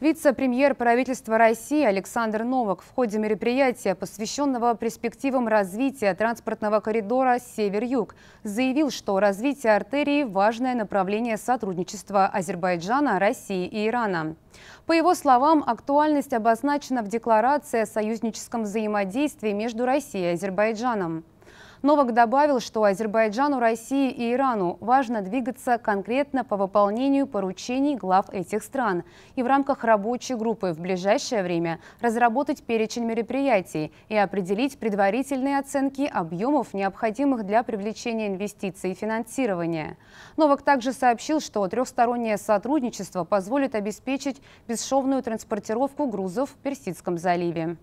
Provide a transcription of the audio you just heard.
Вице-премьер правительства России Александр Новак в ходе мероприятия, посвященного перспективам развития транспортного коридора «Север-Юг», заявил, что развитие артерии – важное направление сотрудничества Азербайджана, России и Ирана. По его словам, актуальность обозначена в декларации о союзническом взаимодействии между Россией и Азербайджаном. Новак добавил, что Азербайджану, России и Ирану важно двигаться конкретно по выполнению поручений глав этих стран и в рамках рабочей группы в ближайшее время разработать перечень мероприятий и определить предварительные оценки объемов, необходимых для привлечения инвестиций и финансирования. Новак также сообщил, что трехстороннее сотрудничество позволит обеспечить бесшовную транспортировку грузов в Персидском заливе.